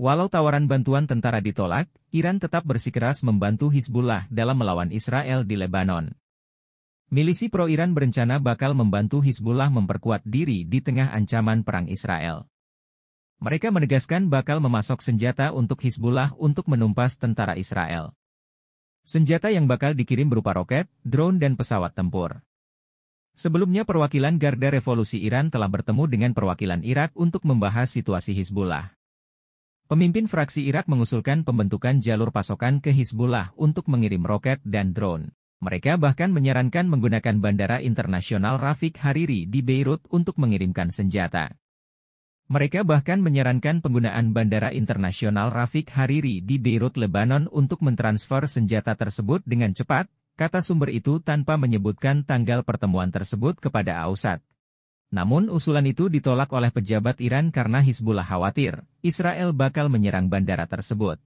Walau tawaran bantuan tentara ditolak, Iran tetap bersikeras membantu Hizbullah dalam melawan Israel di Lebanon. Milisi pro-Iran berencana bakal membantu Hizbullah memperkuat diri di tengah ancaman perang Israel. Mereka menegaskan bakal memasok senjata untuk Hizbullah untuk menumpas tentara Israel. Senjata yang bakal dikirim berupa roket, drone dan pesawat tempur. Sebelumnya perwakilan Garda Revolusi Iran telah bertemu dengan perwakilan Irak untuk membahas situasi Hizbullah. Pemimpin fraksi Irak mengusulkan pembentukan jalur pasokan ke Hizbullah untuk mengirim roket dan drone. Mereka bahkan menyarankan menggunakan Bandara Internasional Rafik Hariri di Beirut untuk mengirimkan senjata. Mereka bahkan menyarankan penggunaan Bandara Internasional Rafik Hariri di Beirut, Lebanon untuk mentransfer senjata tersebut dengan cepat, kata sumber itu tanpa menyebutkan tanggal pertemuan tersebut kepada Ausat. Namun usulan itu ditolak oleh pejabat Iran karena Hizbullah khawatir Israel bakal menyerang bandara tersebut.